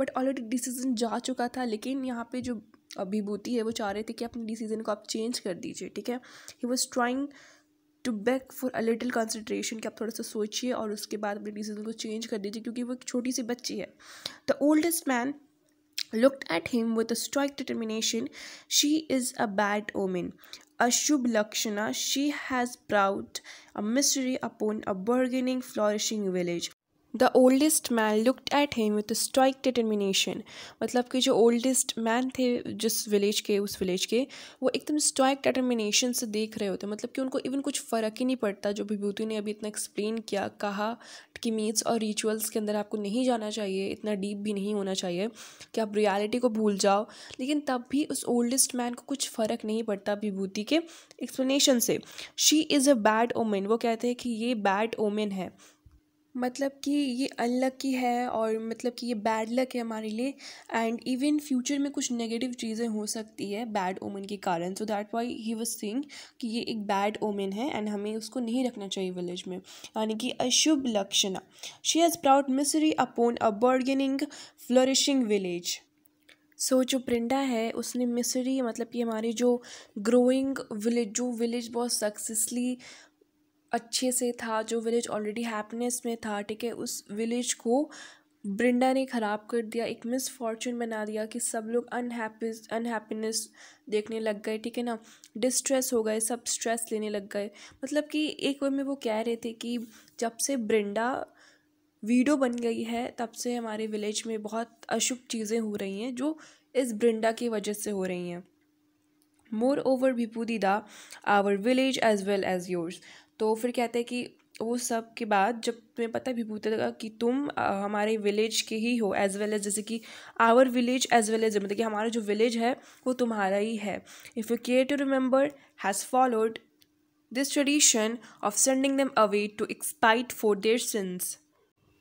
बट ऑलरेडी डिसीज़न जा चुका था लेकिन यहाँ पर जो अभिभूति है वो चाह रहे थे कि अपने डिसीज़न को आप चेंज कर दीजिए ठीक है he was trying to beg for a little concentration कि आप थोड़ा सा सोचिए और उसके बाद अपने डिसीजन को चेंज कर दीजिए क्योंकि वो एक छोटी सी बच्ची है the oldest man looked at him with strike determination she is a bad omen ashubh Lakshana she has brought a misery upon a burgeoning flourishing village the oldest man looked at him with strike determination मतलब कि जो oldest man थे जिस village के उस village के वो एकदम स्ट्राइक डिटर्मिनेशन से देख रहे होते मतलब कि उनको इवन कुछ फ़र्क ही नहीं पड़ता जो विभूति ने अभी इतना एक्सप्लेन किया कहा कि मीट्स और रिचुअल्स के अंदर आपको नहीं जाना चाहिए इतना डीप भी नहीं होना चाहिए कि आप रियालिटी को भूल जाओ लेकिन तब भी उस ओल्डेस्ट मैन को कुछ फ़र्क नहीं पड़ता विभूति के एक्सप्लेनेशन से she is a bad omen वो कहते हैं कि ये बैड ओमेन है मतलब कि ये अनलकी है और मतलब कि ये बैड लक है हमारे लिए एंड इवन फ्यूचर में कुछ नेगेटिव चीज़ें हो सकती है बैड ओमन के कारण so that why he was sing कि ये एक बैड ओमेन है एंड हमें उसको नहीं रखना चाहिए विलेज में यानी कि अशुभ लक्षणा she has brought misery upon a burgeoning flourishing village so so, जो प्रिंडा है उसने मिसरी मतलब कि हमारे जो ग्रोइंग विलेज जो विलेज बहुत सक्सेसली अच्छे से था जो विलेज ऑलरेडी हैप्पीनेस में था ठीक है उस विलेज को ब्रिंडा ने ख़राब कर दिया एक मिसफॉर्चून बना दिया कि सब लोग अनहैप्पी अनहैप्पीनेस देखने लग गए ठीक है ना डिस्ट्रेस हो गए सब स्ट्रेस लेने लग गए मतलब कि एक वे में वो कह रहे थे कि जब से ब्रिंडा वीडो बन गई है तब से हमारे विलेज में बहुत अशुभ चीज़ें हो रही हैं जो इस ब्रिंडा की वजह से हो रही हैं मोर ओवर भिपू दीदा our village as well as yours तो फिर कहते हैं कि वो सब के बाद जब तुम्हें पता भी विभूति लगा कि तुम आ, हमारे विलेज के ही हो एज वेल एज जैसे कि our village as well as मतलब कि हमारा जो विलेज है वो तुम्हारा ही है if you care to remember has followed this tradition of sending them away to expiate for their sins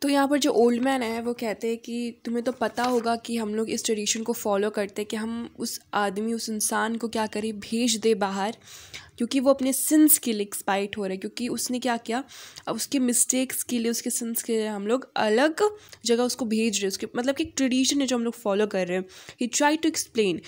तो यहाँ पर जो ओल्ड मैन है वो कहते हैं कि तुम्हें तो पता होगा कि हम लोग इस ट्रेडिशन को फॉलो करते हैं कि हम उस आदमी उस इंसान को क्या करें भेज दे बाहर क्योंकि वो अपने सिंस के लिए एक्सपाइट हो रहे हैं क्योंकि उसने क्या किया अब उसके मिस्टेक्स के लिए उसके सिंस के लिए हम लोग अलग जगह उसको भेज रहे हैं उसके मतलब कि ट्रेडिशन है जो हम लोग फॉलो कर रहे हैं ही ट्राई टू एक्सप्लेन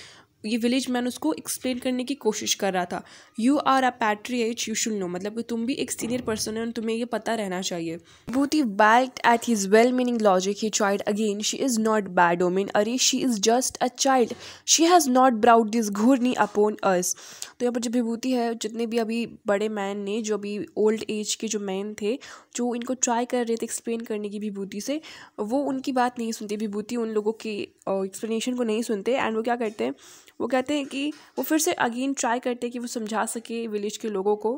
ये विलेज मैन उसको एक्सप्लेन करने की कोशिश कर रहा था you are a uh you should know मतलब कि तुम भी एक सीनियर पर्सन है और तुम्हें ये पता रहना चाहिए Vibhuti belt at his well meaning logic he child again she is not bad omen अरे she is just a child she has not brought this घूरनी अपोन अर्स तो यहाँ पर जो विभूति है जितने भी अभी बड़े मैन ने जो अभी ओल्ड एज के जो मैन थे जो इनको ट्राई कर रहे थे एक्सप्लेन करने की विभूति से वो उनकी बात नहीं सुनती विभूति उन लोगों की एक्सप्लेनेशन को नहीं सुनते एंड वो क्या करते हैं वो कहते हैं कि वो फिर से अगेन ट्राई करते हैं कि वो समझा सके विलेज के लोगों को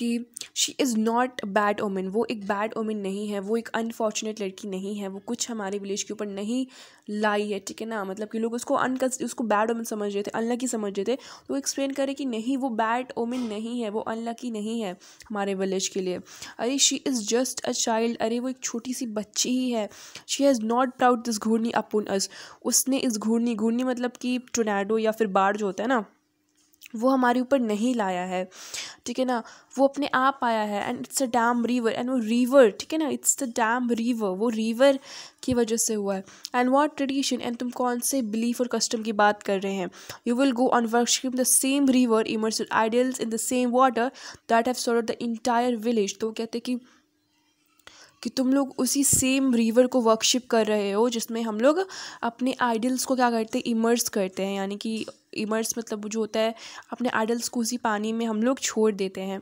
कि she is not bad omen वो एक बैड ओमिन नहीं है वो एक अनफॉर्चुनेट लड़की नहीं है वो कुछ हमारे विलेज के ऊपर नहीं लाई है ठीक है ना मतलब कि लोग उसको अनकस उसको बैड ओमिन समझ रहे थे अनलकी समझ रहे थे तो एक्सप्लेन करे कि नहीं वो बैड ओमिन नहीं है वो अनलकी नहीं है हमारे विलेज के लिए अरे she is just a child अरे वो एक छोटी सी बच्ची ही है she has not brought this घूर्नी अपन अस उसने इस घूर्नी घूर्नी मतलब कि टोनेडो या फिर बाढ़ जो होता है ना वो हमारे ऊपर नहीं लाया है ठीक है ना वो अपने आप आया है and it's a dam river and वो रिवर ठीक है ना इट्स द डैम रिवर वो रिवर की वजह से हुआ है एंड वॉट ट्रेडिशन एंड तुम कौन से बिलीफ और कस्टम की बात कर रहे हैं you will go on worship the same river immerse idols in the same water that have sorted the entire village तो कहते हैं कि कि तुम लोग उसी सेम रिवर को वर्कशिप कर रहे हो जिसमें हम लोग अपने आइडल्स को क्या करते हैं इमर्स करते हैं यानी कि इमर्स मतलब जो होता है अपने आइडल्स को उसी पानी में हम लोग छोड़ देते हैं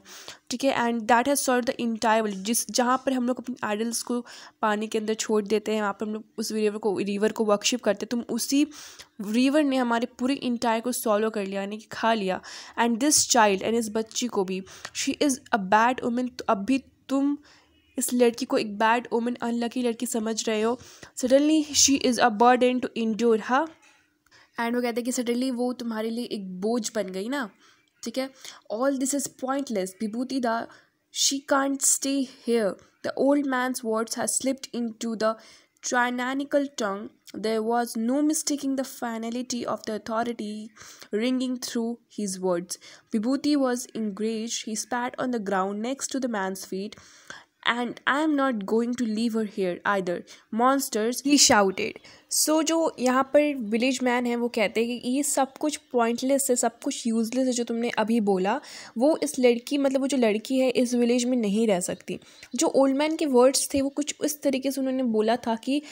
ठीक है and that has solved the entire world जिस जहाँ पर हम लोग अपने आइडल्स को पानी के अंदर छोड़ देते हैं वहाँ पर हम लोग उस रिवर को रिवर को वर्कशिप करते हैं तुम उसी रिवर ने हमारे पूरे इंटायर को सॉलो कर लिया यानी कि खा लिया एंड दिस चाइल्ड एंड इस बच्ची को भी she is a bad women अब भी तुम इस लड़की को एक बैड ओमन अनलकी लड़की समझ रहे हो suddenly she is a bird burden to endure हा एंड वो कहते हैं कि सडनली वो तुम्हारे लिए एक बोझ बन गई ना ठीक है all this is pointless Vibhuti the she can't stay here the old man's words है slipped into the tyrannical tongue there was no mistaking the finality of the authority ringing through his words Vibhuti was enraged he spat on the ground next to the man's feet and I am not going to leave her here either monsters he shouted so जो यहाँ पर village man है वो कहते हैं कि ये सब कुछ पॉइंटलेस है सब कुछ यूज़लेस है जो तुमने अभी बोला वो इस लड़की मतलब वो जो लड़की है इस विलेज में नहीं रह सकती जो ओल्ड मैन के वर्ड्स थे वो कुछ उस तरीके से उन्होंने बोला था कि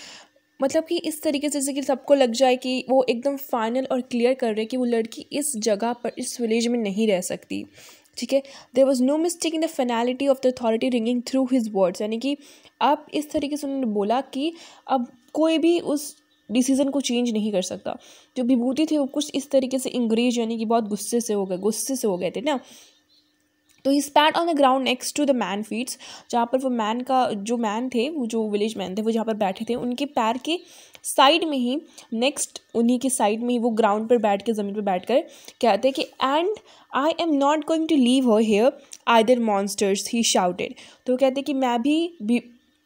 मतलब कि इस तरीके से जैसे कि सबको लग जाए कि वो एकदम फाइनल और क्लियर कर रहे हैं कि वो लड़की इस जगह पर इस विलेज में नहीं रह सकती ठीक है there was no mistake in the finality of the authority ringing through his words यानी कि अब इस तरीके से उन्होंने बोला कि अब कोई भी उस डिसीज़न को चेंज नहीं कर सकता जो विभूति थे वो कुछ इस तरीके से इंग्रेज यानी कि बहुत गुस्से से हो गए गुस्से से हो गए थे ना तो he spat on the ground next to the man feet जहाँ पर वो मैन का जो मैन थे वो जो विलेज मैन थे वो जहाँ पर बैठे थे उनके पैर के साइड में ही नेक्स्ट उन्हीं के साइड में ही वो ग्राउंड पर बैठ के ज़मीन पर बैठ कर कहते कि and I am not going to leave her here either monsters he shouted तो वो कहते कि मैं भी, भी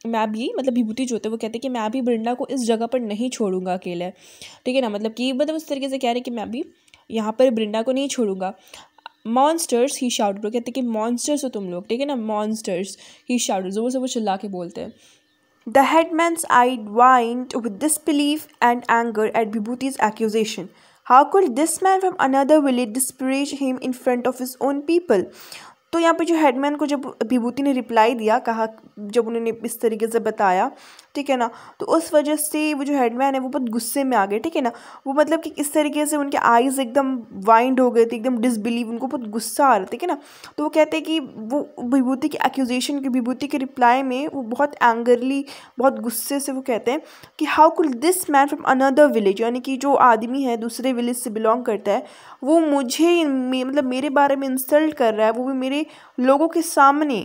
मैं भी मतलब विभूति जो होते हैं वो कहते हैं कि मैं भी बिरला को इस जगह पर नहीं छोड़ूंगा अकेले ठीक है ना मतलब कि मतलब उस तरीके से कह रहे कि मैं भी यहाँ पर ब्रिंडा को नहीं छोड़ूंगा मॉन्स्टर्स ही शाउट वो कहते कि मॉन्स्टर्स हो तुम लोग ठीक है ना मॉन्स्टर्स ही शाउट जोर से वो चिल्ला के बोलते हैं the headman's eye widened with disbelief and anger at Vibhuti's accusation how could this man from another village disparage him in front of his own people तो यहाँ पे जो हेडमैन को जब विभूति ने रिप्लाई दिया कहा जब उन्होंने इस तरीके से बताया ठीक है ना तो उस वजह से वो जो हेडमैन है वो बहुत गुस्से में आ गए ठीक है ना वो मतलब कि इस तरीके से उनके आइज़ एकदम वाइंड हो गए थे एकदम डिसबिलीव उनको बहुत गुस्सा आ रहा था ठीक है ना तो वो कहते हैं कि वो विभूति की एक्यूजेशन की विभूति के रिप्लाई में वो बहुत एंगरली बहुत गुस्से से वो कहते हैं कि how could this man from another village यानी कि जो आदमी है दूसरे विलेज से बिलोंग करता है वो मुझे मतलब मेरे बारे में इंसल्ट कर रहा है वो भी मेरे लोगों के सामने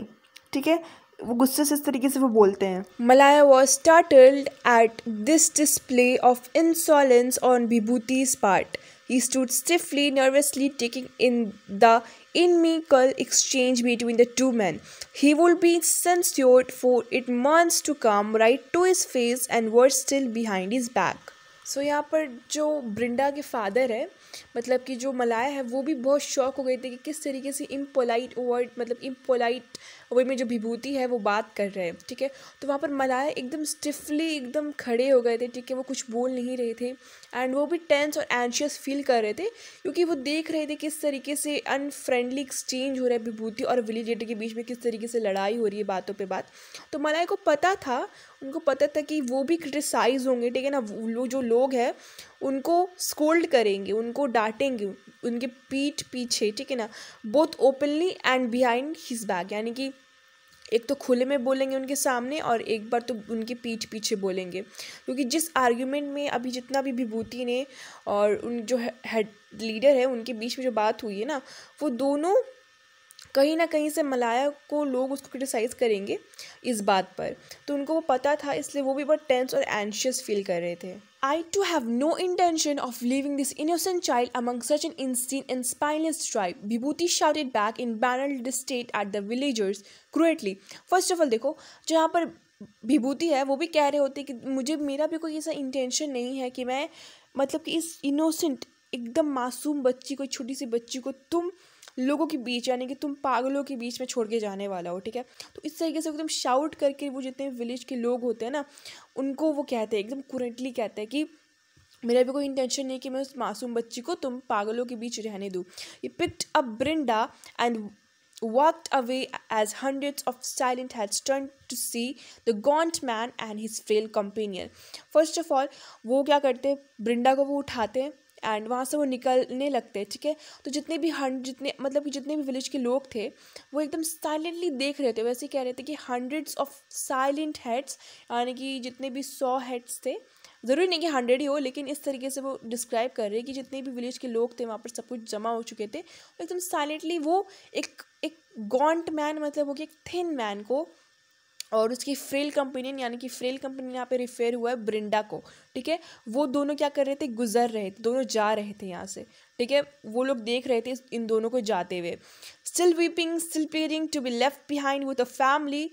ठीक है वो गुस्से से इस तरीके से वो बोलते हैं Malaya was startled at this display of insolence on Vibhuti's part he stood stiffly nervously taking in the inimical exchange between the two men he would be censured for it months to come right to his face and word still behind his back so यहाँ पर जो ब्रिंडा के father है मतलब कि जो मलाया है वो भी बहुत शौक हो गई थी कि किस तरीके से इम्पोलाइट वर्ड मतलब इम्पोलाइट में जो विभूति है वो बात कर रहे हैं ठीक है तो वहाँ पर मलाया एकदम स्टिफली एकदम खड़े हो गए थे ठीक है वो कुछ बोल नहीं रहे थे एंड वो भी टेंस और एंशियस फील कर रहे थे क्योंकि वो देख रहे थे किस तरीके से अनफ्रेंडली एक्सचेंज हो रहा है विभूति और विलीजेटर के बीच में किस तरीके से लड़ाई हो रही है बातों पर बात तो मलाया को पता था उनको पता था कि वो भी क्रिटिसाइज होंगे ठीक है ना वो जो लोग हैं उनको स्कोल्ड करेंगे उनको डांटेंगे उनके पीठ पीछे ठीक है ना both openly and behind his back यानी कि एक तो खुले में बोलेंगे उनके सामने और एक बार तो उनकी पीठ पीछे बोलेंगे क्योंकि जिस आर्ग्यूमेंट में अभी जितना भी विभूति ने और उन जो हेड लीडर है उनके बीच में जो बात हुई है ना वो दोनों कहीं ना कहीं से मलाया को लोग उसको क्रिटिसाइज़ करेंगे इस बात पर तो उनको वो पता था इसलिए वो भी बहुत टेंस और एंशियस फील कर रहे थे I too have no intention of leaving this innocent child among such an insane and spineless tribe. Vibhuti shouted back in banal disdain at the villagers cruelly. First of all, देखो जहाँ पर विभूति है वो भी कह रहे होते कि मुझे मेरा भी कोई ऐसा इंटेंशन नहीं है कि मैं मतलब कि इस इनोसेंट एकदम मासूम बच्ची को छोटी सी बच्ची को तुम लोगों के बीच यानी कि तुम पागलों के बीच में छोड़ के जाने वाला हो ठीक है तो इस तरीके से एकदम शाउट करके वो जितने विलेज के लोग होते हैं ना उनको वो कहते हैं एकदम कुरेंटली कहते हैं कि मेरा भी कोई इंटेंशन नहीं कि मैं उस मासूम बच्ची को तुम पागलों के बीच रहने दूँ ये picked up Brinda and walked away as hundreds of silent heads turn to see the gaunt man and his frail companion. First of all वो क्या करते हैं ब्रिंडा को वो उठाते हैं एंड वहाँ से वो निकलने लगते हैं ठीक है तो जितने भी हंड जितने मतलब कि जितने भी विलेज के लोग थे वो एकदम साइलेंटली देख रहे थे वैसे ही कह रहे थे कि हंड्रेड्स ऑफ साइलेंट हेड्स यानी कि जितने भी सौ हेड्स थे ज़रूरी नहीं कि हंड्रेड ही हो लेकिन इस तरीके से वो डिस्क्राइब कर रहे हैं कि जितने भी विलेज के लोग थे वहाँ पर सब कुछ जमा हो चुके थे एकदम साइलेंटली वो एक एक गॉन्ट मैन मतलब वो कि एक थिन मैन को और उसकी फ्रेल कंपेनियन यानी कि फ्रेल कंपनी यहाँ पे रिफेयर हुआ है ब्रिंडा को ठीक है वो दोनों क्या कर रहे थे गुजर रहे थे दोनों जा रहे थे यहाँ से ठीक है वो लोग देख रहे थे इन दोनों को जाते हुए still weeping still praying to be left behind with a family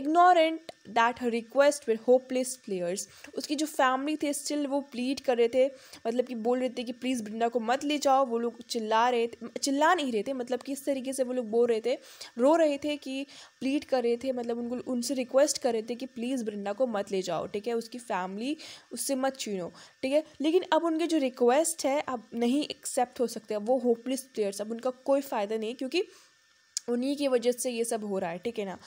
ignorant that her request were hopeless prayers उसकी जो फैमिली थे स्टिल वो प्लीड कर रहे थे मतलब कि बोल रहे थे कि प्लीज़ बृंदा को मत ले जाओ वो लोग चिल्ला रहे थे चिल्ला नहीं रहे थे मतलब कि इस तरीके से वो लोग बोल रहे थे रो रहे थे कि प्लीड कर रहे थे मतलब उनको उनसे रिक्वेस्ट कर रहे थे कि प्लीज़ बृंदा को मत ले जाओ ठीक है उसकी फैमिली उससे मत छीनो ठीक है लेकिन अब उनके जो रिक्वेस्ट है अब नहीं एक्सेप्ट हो सकते वो होपलेस प्लेयर्स अब उनका कोई फ़ायदा नहीं क्योंकि उन्हीं की वजह से ये सब हो रहा है ठीक है ना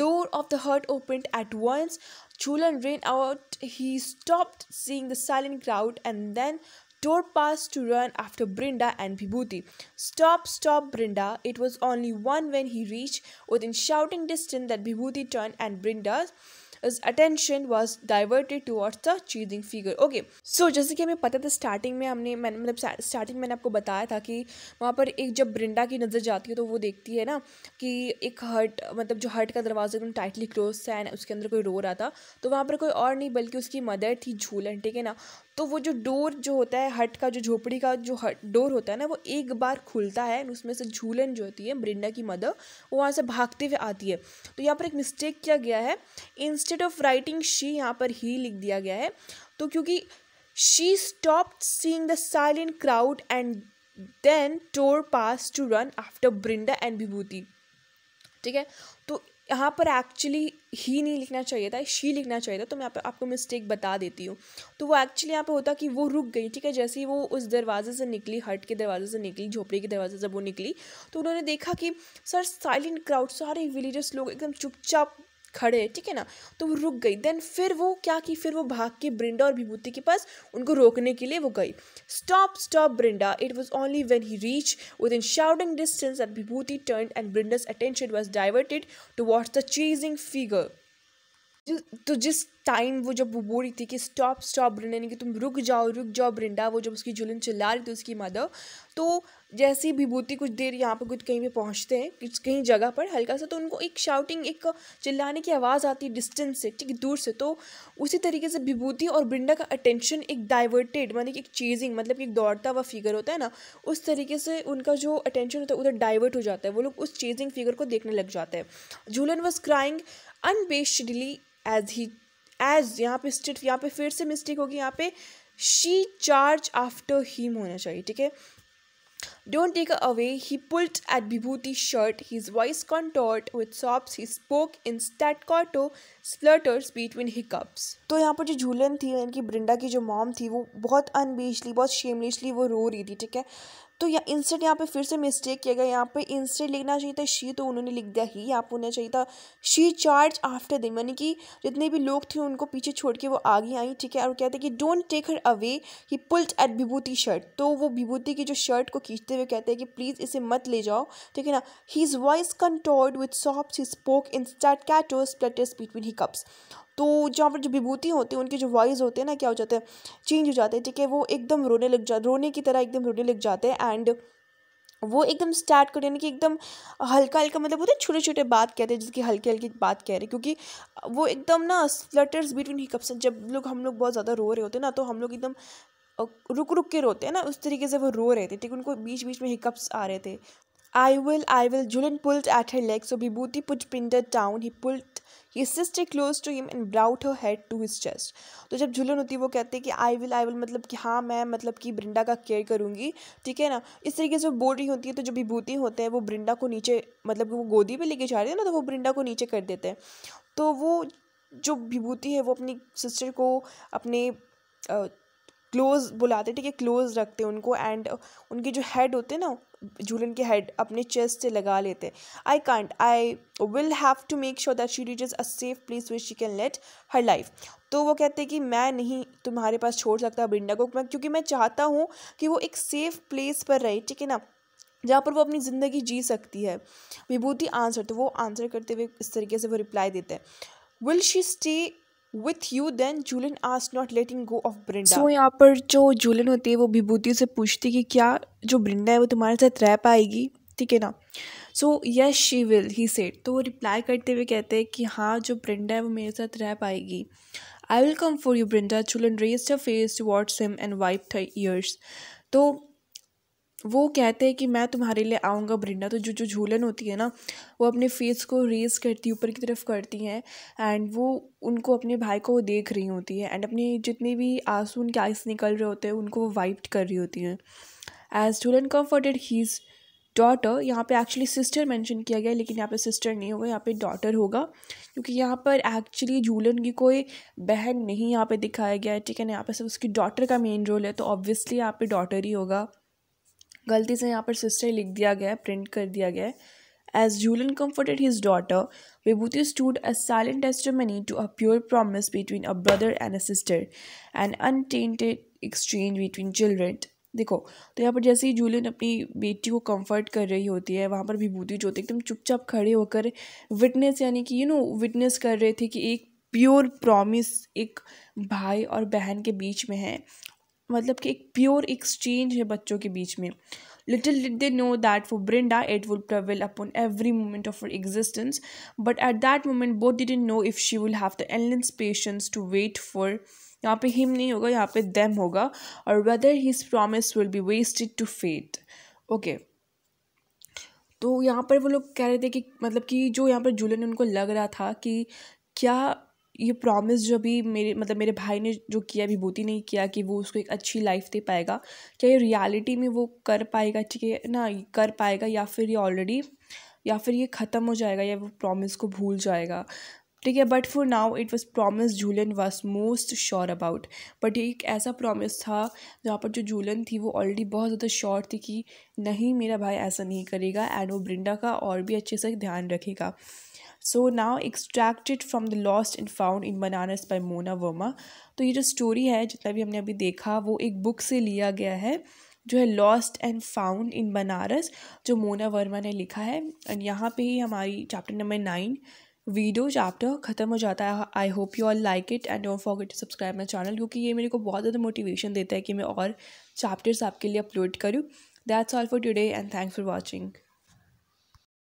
door of the heart open at once Chulan ran out he stop seeing the silent crowd and then tore past to run after Brinda and Vibhuti stop stop Brinda it was only one when he reach within shouting distance that Vibhuti turn and Brinda his attention was diverted towards the cheating figure. Okay, so जैसे कि हमें पता था starting में हमने मैंने मतलब starting मैंने आपको बताया था कि वहाँ पर एक जब ब्रिंडा की नज़र जाती है तो वो देखती है ना कि एक हट मतलब जो हट का दरवाज़ा एकदम टाइटली क्लोज था एंड उसके अंदर कोई रो रहा था तो वहाँ पर कोई और नहीं बल्कि उसकी मदर थी झूलन ठीक है ना तो वो जो डोर जो होता है हट का जो झोपड़ी का जो हट डोर होता है ना वो एक बार खुलता है उसमें से झूलन जो होती है ब्रिंडा की मदर वो वहाँ से भागते हुए आती है तो यहाँ पर एक मिस्टेक किया गया है इंस्टेड ऑफ राइटिंग शी यहाँ पर ही लिख दिया गया है तो क्योंकि she stop seeing the silent crowd and then tore past to run after Brinda and Vibhuti ठीक है तो यहाँ पर एक्चुअली ही नहीं लिखना चाहिए था शी लिखना चाहिए था तो मैं आप, आपको मिस्टेक बता देती हूँ तो वो एक्चुअली यहाँ पे होता कि वो रुक गई ठीक है जैसे ही वो उस दरवाजे से निकली हट के दरवाजे से निकली झोपड़ी के दरवाजे से वो निकली तो उन्होंने देखा कि सर साइलेंट क्राउड सारे विलेजर्स लोग एकदम चुपचाप खड़े ठीक है ना तो वो रुक गई देन फिर वो क्या की फिर वो भाग के ब्रिंडा और विभूति के पास उनको रोकने के लिए वो गई stop stop Brinda it was only when he reach within shouting distance at Vibhuti turn and Brinda's attention was diverted to what the chasing figure तो जिस टाइम वो जब वो बोल रही थी कि स्टॉप स्टॉप ब्रिंडा यानी कि तुम रुक जाओ रुक जाओ ब्रिंडा वो जब उसकी जुलन चिल्ला रही थी उसकी मदर तो जैसे ही विभूति कुछ देर यहाँ पर कुछ कहीं पे पहुँचते हैं कुछ कहीं जगह पर हल्का सा तो उनको एक शाउटिंग एक चिल्लाने की आवाज़ आती है डिस्टेंस से ठीक दूर से तो उसी तरीके से विभूति और बिंडा का अटेंशन एक डाइवर्टेड मतलब एक चीजिंग मतलब कि एक दौड़ता हुआ फिगर होता है ना उस तरीके से उनका जो अटेंशन होता है उधर डाइवर्ट हो जाता है वो लोग उस चीजिंग फिगर को देखने लग जाते हैं Jhulan was crying unabashedly as he as यहाँ पे स्टिट यहाँ पे फिर से मिस्टेक होगी यहाँ पे शी चार्ज आफ्टर हीम होना चाहिए ठीक है Don't take her away, he pulled at Bibhuti's shirt, his voice contorted with sobs. He spoke in staccato splutters between hiccups. तो यहाँ पर जो झूलन थी यानी कि ब्रिंडा की जो मॉम थी वो बहुत अनबीशली बहुत शेमलेसली वो रो रही थी ठीक है तो या इंस्टेंट यहाँ पे फिर से मिस्टेक किया गया यहाँ पे इंस्टेंट लिखना चाहिए था शी तो उन्होंने लिख दिया ही यहाँ पर उन्हें चाहिए था शी चार्ज आफ्टर दिन यानी कि जितने भी लोग थे उनको पीछे छोड़ के वो आगे आई ठीक है और कहते हैं कि don't take her away he pulled at Vibhuti shirt तो वो विभूति की जो शर्ट को खींचते हुए कहते हैं कि प्लीज़ इसे मत ले जाओ ठीक है ना he is voice contorted with sobs he spoke in staccato platters between hiccups तो जहाँ पर जो विभूति होते हैं उनके जो वॉइस होते हैं ना क्या हो जाते हैं चेंज हो जाते हैं ठीक है वो एकदम रोने लग जा रोने की तरह एकदम रोने लग जाते हैं एंड वो एकदम स्टार्ट करें यानी कि एकदम हल्का हल्का मतलब होता है छोटे छोटे बात कहते हैं जिसकी हल्की हल्की बात कह रहे हैं क्योंकि वो एकदम ना स्लटर्स बिटवीन हिकअप्स जब लोग हम लोग बहुत ज़्यादा रो रहे होते हैं ना तो हम लोग एकदम रुक रुक के रोते हैं ना उस तरीके से वो रो रहे थे ठीक उनको बीच बीच में हिकअप्स आ रहे थे I will, I will. Julian pulled at her leg, so Bibuti put Pinder down. He pulled his sister close to him and brought her head to his chest. तो जब जुलन होती है वो कहते हैं कि आई विल आई विल मतलब कि हाँ मैं मतलब कि ब्रिंडा का केयर करूँगी ठीक है ना इस तरीके से वो बोल रही होती है तो जो विभूति होते हैं वो ब्रिंडा को नीचे मतलब कि वो गोदी पे लेके जा रही है ना तो वो ब्रिंडा को नीचे कर देते हैं तो वो जो विभूति है वो अपनी सिस्टर को अपने क्लोज बुलाते ठीक है क्लोज रखते हैं उनको एंड उनके जो हेड होते हैं ना झूलन की हेड अपने चेस्ट से लगा लेते I can't I will have to make sure that she is a safe place which she can let her life तो वो कहते हैं कि मैं नहीं तुम्हारे पास छोड़ सकता ब्रिंडा को मैं क्योंकि मैं चाहता हूँ कि वो एक सेफ़ प्लेस पर रहे ठीक है ना जहाँ पर वो अपनी ज़िंदगी जी सकती है विभूति आंसर तो वो आंसर करते हुए इस तरीके से वो रिप्लाई देते हैं will she stay with you then Jhulan as not letting go of Brinda so यहाँ पर जो जूलिन होती है वो विभूति से पूछती कि क्या जो ब्रिंडा है वो तुम्हारे साथ रह पाएगी ठीक है ना so yes she will he said तो वो रिप्लाई करते हुए कहते हैं कि हाँ जो ब्रिंडा है वो मेरे साथ रह पाएगी I will come for you Brinda Chulan raise the face to watch him and wipe ears तो वो कहते हैं कि मैं तुम्हारे लिए आऊँगा ब्रिंडा तो जो जो झूलन होती है ना वो अपने फेस को रेज करती ऊपर की तरफ करती हैं एंड वो उनको अपने भाई को वो देख रही होती है एंड अपने जितने भी आंसू उनके आइस निकल रहे होते हैं उनको वो वाइप कर रही होती हैं as Jhulan comforted his daughter यहाँ पे एक्चुअली सिस्टर मेंशन किया गया लेकिन यहाँ पे सिस्टर नहीं होगा यहाँ पे डॉटर होगा क्योंकि यहाँ पर एक्चुअली झूलन की कोई बहन नहीं यहाँ पे दिखाया गया है ठीक है ना यहाँ पे सिर्फ उसकी डॉटर का मेन रोल है तो ऑब्वियसली यहाँ पे डॉटर ही होगा गलती से यहाँ पर सिस्टर लिख दिया गया है प्रिंट कर दिया गया है as Jhulan comforted his daughter Vibhuti stood a silent testimony to a pure promise between a brother and a sister and untainted exchange between children देखो तो यहाँ पर जैसे ही जूलियन अपनी बेटी को कंफर्ट कर रही होती है वहाँ पर विभूति जो होती है एकदम चुपचाप खड़े होकर विटनेस यानी कि यू नो विटनेस कर रहे थे कि एक प्योर प्रॉमिस एक भाई और बहन के बीच में है मतलब कि एक प्योर एक्सचेंज है बच्चों के बीच में little did they know that for Brinda it would prevail upon every moment of her existence but at that moment both did know if she will have the एलेंस पेशेंस टू वेट फॉर यहाँ पे him नहीं होगा यहाँ पे them होगा और whether his promise will be wasted to fate okay तो यहाँ पर वो लोग कह रहे थे कि मतलब कि जो यहाँ पर जूलन उनको लग रहा था कि क्या ये प्रॉमिस जो भी मेरे मतलब मेरे भाई ने जो किया विभूति ने किया कि वो उसको एक अच्छी लाइफ दे पाएगा क्या ये रियलिटी में वो कर पाएगा ठीक है ना कर पाएगा या फिर ये ऑलरेडी या फिर ये ख़त्म हो जाएगा या वो प्रॉमिस को भूल जाएगा ठीक है but for now it was promise Jhulan was most sure about but ये एक ऐसा प्रॉमिस था जहाँ पर जो जूलन थी वो ऑलरेडी बहुत ज़्यादा श्योर थी कि नहीं मेरा भाई ऐसा नहीं करेगा एंड वो ब्रिंडा का और भी अच्छे से ध्यान रखेगा so now extracted from the lost and found in Banaras by Mona Verma तो ये जो स्टोरी है जितना भी हमने अभी देखा वो एक बुक से लिया गया है जो है lost and found in Banaras जो मोना वर्मा ने लिखा है एंड यहाँ पे ही हमारी chapter number nine video chapter ख़त्म हो जाता है I hope you all like it and don't forget to subscribe my channel क्योंकि ये मेरे को बहुत ज़्यादा मोटिवेशन देता है कि मैं और चैप्टर्स आपके लिए अपलोड करूँ that's all for today and thanks for watching